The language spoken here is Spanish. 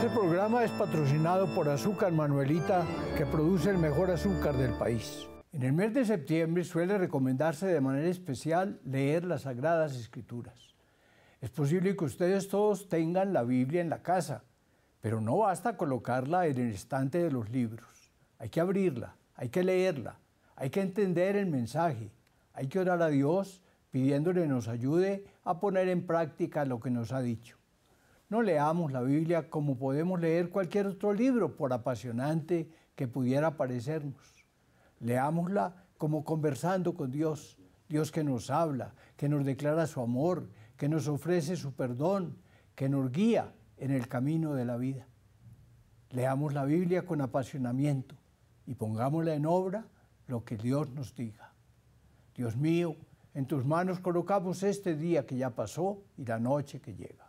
Este programa es patrocinado por Azúcar Manuelita, que produce el mejor azúcar del país. En el mes de septiembre suele recomendarse de manera especial leer las Sagradas Escrituras. Es posible que ustedes todos tengan la Biblia en la casa, pero no basta colocarla en el estante de los libros. Hay que abrirla, hay que leerla, hay que entender el mensaje, hay que orar a Dios pidiéndole nos ayude a poner en práctica lo que nos ha dicho. No leamos la Biblia como podemos leer cualquier otro libro, por apasionante que pudiera parecernos. Leámosla como conversando con Dios, Dios que nos habla, que nos declara su amor, que nos ofrece su perdón, que nos guía en el camino de la vida. Leamos la Biblia con apasionamiento y pongámosla en obra lo que Dios nos diga. Dios mío, en tus manos colocamos este día que ya pasó y la noche que llega.